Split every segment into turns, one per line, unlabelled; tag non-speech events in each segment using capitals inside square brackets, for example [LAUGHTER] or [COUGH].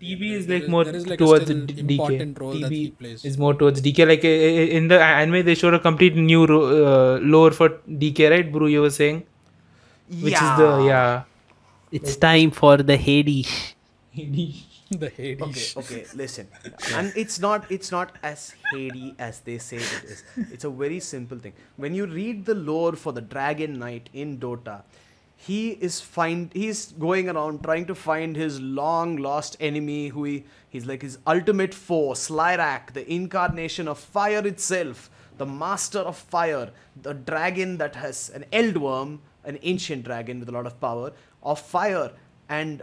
TB is like is, more is like towards DK. TB is more towards DK. Like in the uh, anime, they showed a complete new uh, lore for DK, right? Bru, you were saying, which yeah. is the yeah. It's like, time for the Hades. Hades. [LAUGHS] the Hades. Okay, okay, [LAUGHS] listen,
and it's not it's not as Hades as they say it is. It's a very simple thing. When you read the lore for the Dragon Knight in Dota, he is find he's going around trying to find his long lost enemy who he, he's like his ultimate foe slyrak the incarnation of fire itself the master of fire the dragon that has an eldworm an ancient dragon with a lot of power of fire and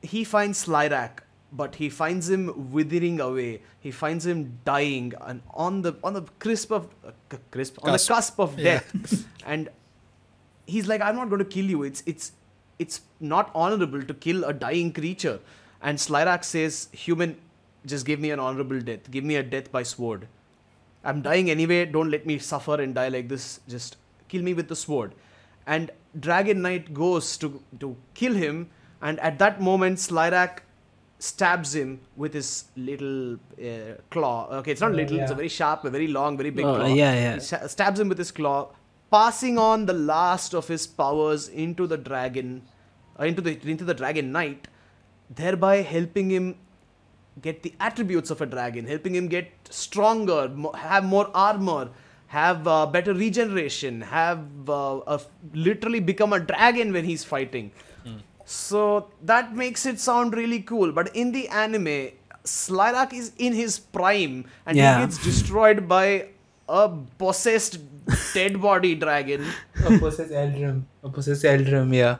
he finds slyrak but he finds him withering away he finds him dying and on the on the crisp of uh, crisp on the cusp of death yeah. [LAUGHS] and he's like, I'm not going to kill you. It's it's it's not honorable to kill a dying creature. And Slyrak says, human, just give me an honorable death. Give me a death by sword. I'm dying anyway. Don't let me suffer and die like this. Just kill me with the sword. And Dragon Knight goes to to kill him. And at that moment, Slyrak stabs him with his little uh, claw. Okay, it's not little, yeah. it's a very sharp, a very long, very big oh, claw. Yeah, yeah. He stabs him with his claw, passing on the last of his powers into the dragon, uh, into the into the dragon knight, thereby helping him get the attributes of a dragon, helping him get stronger, mo- have more armor, have uh, better regeneration, have uh, literally become a dragon when he's fighting. Mm. So that makes it sound really cool. But in the anime, Slyrak is in his prime and yeah. he gets destroyed by a possessed dead body dragon. A possessed eldrum. A
possessed eldrum, yeah.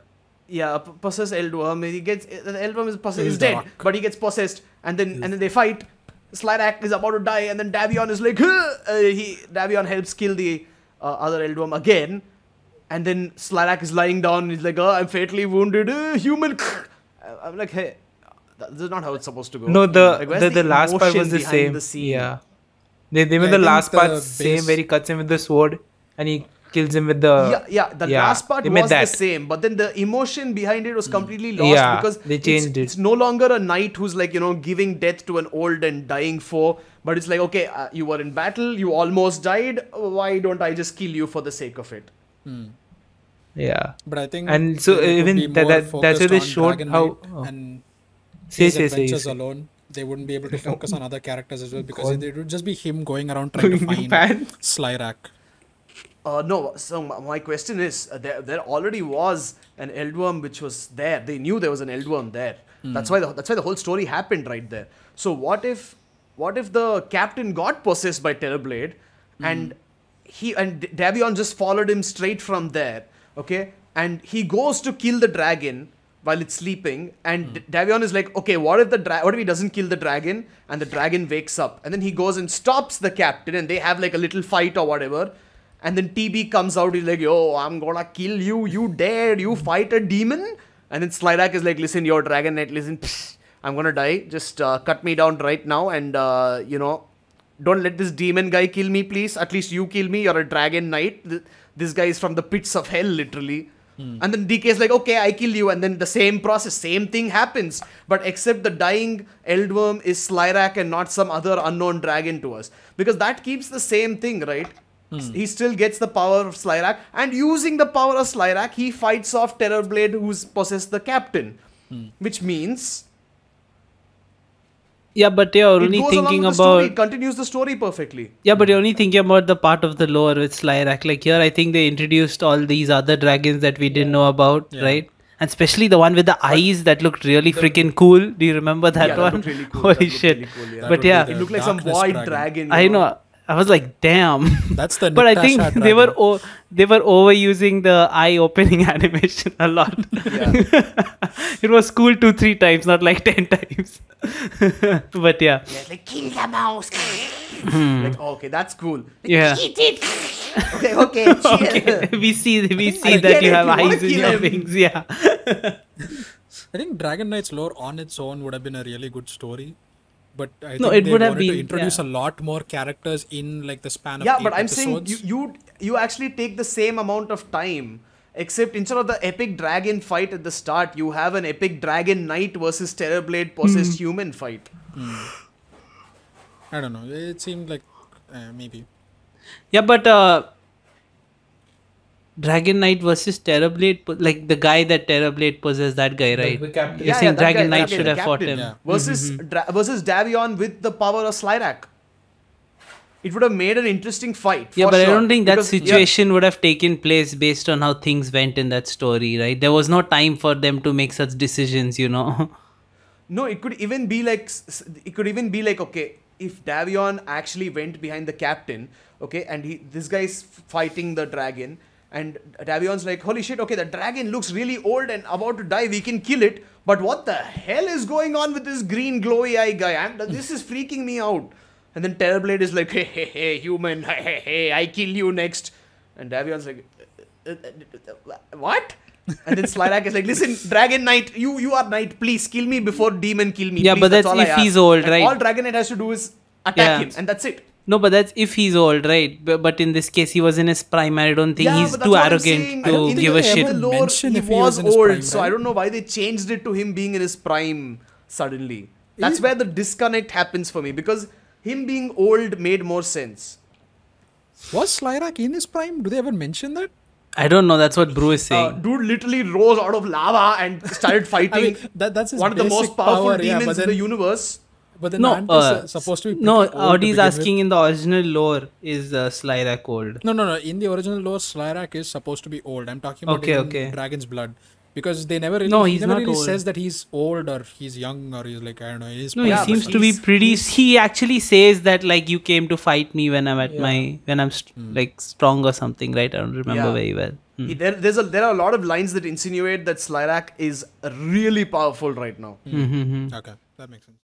Yeah, a possessed eldworm. He gets the eldworm is possessed. He's dead, but he gets possessed, and then and then they fight. Slidak is about to die, and then Davion is like, uh, he Davion helps kill the uh, other eldram again, and then Slidak is lying down. he's like, oh, I'm fatally wounded, uh, human. I'm like, hey, this is not how it's supposed to go. No, the like, the, the, the last part was the same. The
scene? Yeah they, they yeah, the last the part base. same where he cuts him with the sword and he kills him with the yeah yeah the yeah, last part was the same
but then the emotion behind it was mm. completely lost yeah, because they changed it's, it. it's no longer a knight who's like you know giving death to an old and dying foe but it's like okay uh, you were in battle you almost died why don't i just kill you for the sake of it
hmm. yeah but i think and so even that, that that's where they showed how oh. and say, say, say,
alone they wouldn't be able to focus on other characters as well because [LAUGHS] it would just be him going around trying to [LAUGHS] find Slyrak. Uh, no, so my question is uh, there, there already was an Eldworm which was there. They knew there was an Eldworm there. Mm. That's why the, that's why the whole story happened right there. So what if what if the captain got possessed by Terrorblade mm. and he and Davion just followed him straight from there, okay? And he goes to kill the dragon while it's sleeping, and mm. Davion is like, okay, what if the dra- what if he doesn't kill the dragon and the dragon wakes up, and then he goes and stops the captain, and they have like a little fight or whatever, and then TB comes out, he's like, yo, I'm gonna kill you, you dare, you hmm. fight a demon, and then slidak is like, listen, your dragon knight, listen, psh, I'm gonna die, just uh, cut me down right now, and uh, you know, don't let this demon guy kill me, please. At least you kill me. You're a dragon knight. This guy is from the pits of hell, literally. Hmm. And then DK is like, okay, I kill you. And then the same process, same thing happens. But except the dying Eldworm is Slyrak and not some other unknown dragon to us. Because that keeps the same thing, right? Hmm. He still gets the power of Slyrak. And using the power of Slyrak, he fights off Terrorblade, who's possessed the captain. Hmm. Which means
yeah, but you're only thinking about story. It
continues the story perfectly.
Yeah, but you're only thinking about the part of the lore with Slyrak. Like here, I think they introduced all these other dragons that we didn't yeah. know about, yeah. right? And especially the one with the eyes that looked really freaking cool. Do you remember that yeah, one? That really cool. [LAUGHS] Holy shit! Really cool, yeah. But yeah, it looked like some white dragon. dragon I know. know. I was like, damn. That's the. [LAUGHS] but I think dragon. they were o- they were overusing the eye opening [LAUGHS] animation a lot. it was cool two three times, not like ten times but yeah.
yeah like kill the mouse.
Hmm. like okay,
that's cool. Like, yeah. Eat it. [LAUGHS] okay, okay, [LAUGHS] okay. We see we see that you have you eyes in your wings. Yeah. [LAUGHS] I think Dragon Knight's lore on its own would have been a really good story. But I no, it would have been to introduce yeah. a lot more characters in like the span of yeah. but I'm episodes. saying you you you actually take the same amount of time except instead of the epic dragon fight at the start, you have an epic dragon knight versus Terrorblade possessed mm. human fight. Mm.
I don't know. It seemed like uh, maybe. Yeah, but uh, Dragon Knight versus Terrorblade, like the guy that Terrorblade possesses, that guy, right? The, yeah, You're yeah, saying Dragon guy, Knight should have captain. fought him. Yeah. Versus mm-hmm.
dra- versus Davion with the power of Slyrak it would have made an interesting fight. Yeah, but sure. I don't think that situation
yeah. would have taken place based on how things went in that story, right? There was no time for them to make such decisions, you know.
[LAUGHS] no, it could even be like it could even be like okay, if Davion actually went behind the captain, okay, and he this guy's fighting the dragon, and Davion's like, holy shit, okay, the dragon looks really old and about to die. We can kill it. But what the hell is going on with this green glowy eye guy? I'm, this is freaking me out. And then Terrorblade is like, hey, hey, hey, human, hey, hey, hey, I kill you next. And Davion's like, uh, uh, uh, what? and then Slyrak is like, listen, Dragon Knight, you you are knight. Please kill me before demon kill me. Yeah, please, but that's, that's if he's old, and right? all Dragon Knight has to do is attack yeah. him, and that's it.
No, but that's if he's old, right? But, but in this case, he was in his prime. I don't think yeah, he's too arrogant to give a shit. Lore,
he, he was, was old, prime, so right? I don't know why they changed it to him being in his prime suddenly. That's where the disconnect happens for me because him being old made more sense. Was Slyrak in his prime? Do they ever mention that?
I don't know. That's what Brew is saying. Uh,
dude literally rose out of lava and started [LAUGHS] fighting. I mean, that, that's one of the most powerful power, demons yeah, then, in the universe. But then no, Ant uh, uh, supposed to be no. Audie's is asking
with. in the original lore is uh, Slyrak old?
No, no, no. In the original lore, Slyrak is supposed to be old. I'm talking about okay, okay. Dragon's Blood because they never really, no, he's he never not really old. says that he's old or he's young or he's like I don't know. He's no, he seems to be
pretty. He actually says that like you came to fight me when I'm at yeah. my when I'm st- mm. like strong or something, right? I don't remember yeah. very well.
Mm. He, there, there's a there are a lot of lines that insinuate that Slyrak is really powerful right now. Mm. Mm-hmm. Hmm. Okay, that makes sense.